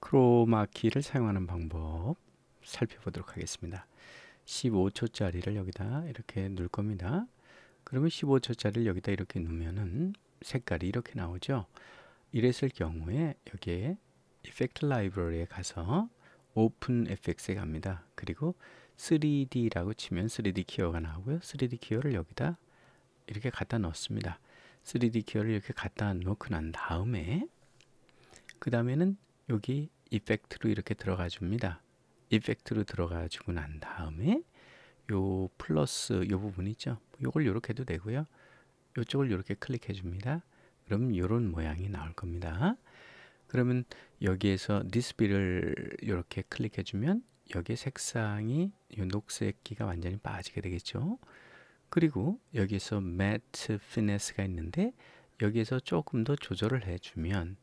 크로마키를 사용하는 방법 살펴보도록 하겠습니다. 15초짜리를 여기다 이렇게 넣을 겁니다. 그러면 15초짜리를 여기다 이렇게 넣으면 색깔이 이렇게 나오죠. 이랬을 경우에 여기에 Effect l i b r a r y 에 가서 o p 오픈 FX에 갑니다. 그리고 3D라고 치면 3D 키워가 나오고요. 3D 키워를 여기다 이렇게 갖다 넣습니다. 3D 키워를 이렇게 갖다 놓고 난 다음에 그 다음에는 여기 이펙트로 이렇게 들어가 줍니다. 이펙트로 들어가 주고 난 다음에 요 플러스 요 부분 있죠. 요걸 요렇게 해도 되고요. 요쪽을 요렇게 클릭해 줍니다. 그럼 요런 모양이 나올 겁니다. 그러면 여기에서 디스피를 요렇게 클릭해 주면 여기에 색상이 요 녹색기가 완전히 빠지게 되겠죠. 그리고 여기에서 매트 피네스가 있는데 여기에서 조금 더 조절을 해주면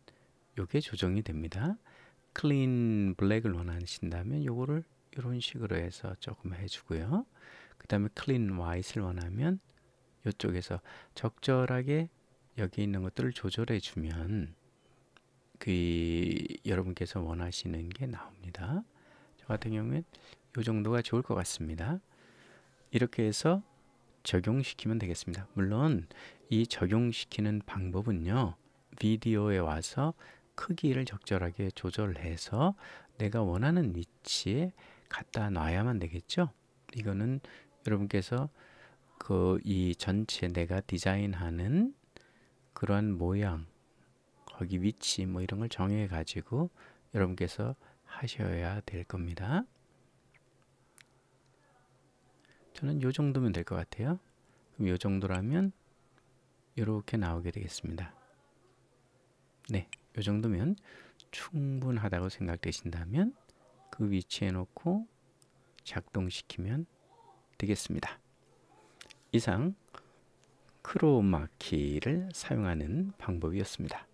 요게 조정이 됩니다. 클린 블랙을 원하신다면 요거를 이런 식으로 해서 조금 해주고요. 그 다음에 클린 와이 n 를 원하면 이쪽에서 적절하게 여기 있는 것들을 조절해 주면 그 여러분께서 원하시는 게 나옵니다. 저 같은 경우엔 이 정도가 좋을 것 같습니다. 이렇게 해서 적용시키면 되겠습니다. 물론 이 적용시키는 방법은요. 비디오에 와서 크기를 적절하게 조절해서 내가 원하는 위치에 갖다 놔야만 되겠죠. 이거는 여러분께서 그 이 전체 내가 디자인하는 그런 모양, 거기 위치 뭐 이런 걸 정해 가지고 여러분께서 하셔야 될 겁니다. 저는 요 정도면 될 것 같아요. 그럼 요 정도라면 이렇게 나오게 되겠습니다. 네, 이 정도면 충분하다고 생각되신다면 그 위치에 놓고 작동시키면 되겠습니다. 이상 크로마키를 사용하는 방법이었습니다.